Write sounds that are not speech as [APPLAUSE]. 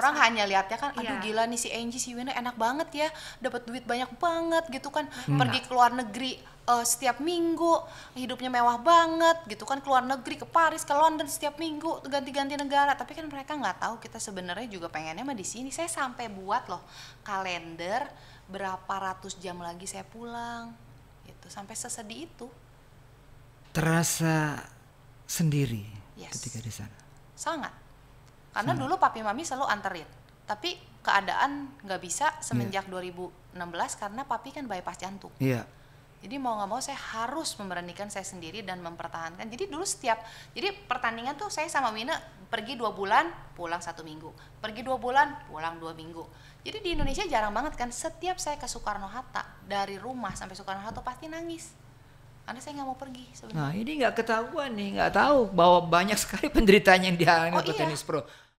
orang hanya lihatnya kan aduh yeah. gila nih si Angie si Wina enak banget ya dapat duit banyak banget gitu kan hmm. pergi ke luar negeri uh, setiap minggu hidupnya mewah banget gitu kan keluar negeri ke Paris ke London setiap minggu ganti-ganti negara tapi kan mereka nggak tahu kita sebenarnya juga pengennya mah di sini saya sampai buat loh kalender berapa ratus jam lagi saya pulang gitu sampai sesedih itu terasa sendiri yes. ketika di sana sangat karena hmm. dulu papi mami selalu anterin. Tapi keadaan nggak bisa semenjak yeah. Iya. 2016 karena papi kan bypass jantung. Iya. Yeah. Jadi mau nggak mau saya harus memberanikan saya sendiri dan mempertahankan. Jadi dulu setiap jadi pertandingan tuh saya sama Mina pergi dua bulan, pulang satu minggu, pergi dua bulan, pulang dua minggu. Jadi di Indonesia jarang banget kan setiap saya ke Soekarno Hatta dari rumah sampai Soekarno Hatta pasti nangis karena saya nggak mau pergi sebenarnya. Nah ini nggak ketahuan nih, nggak tahu bahwa banyak [LAUGHS] sekali penderitanya yang dialami oh, petenis iya. tenis pro.